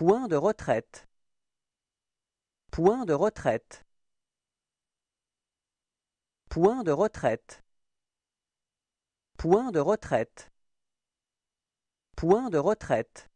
Point de retraite Point de retraite Point de retraite Point de retraite Point de retraite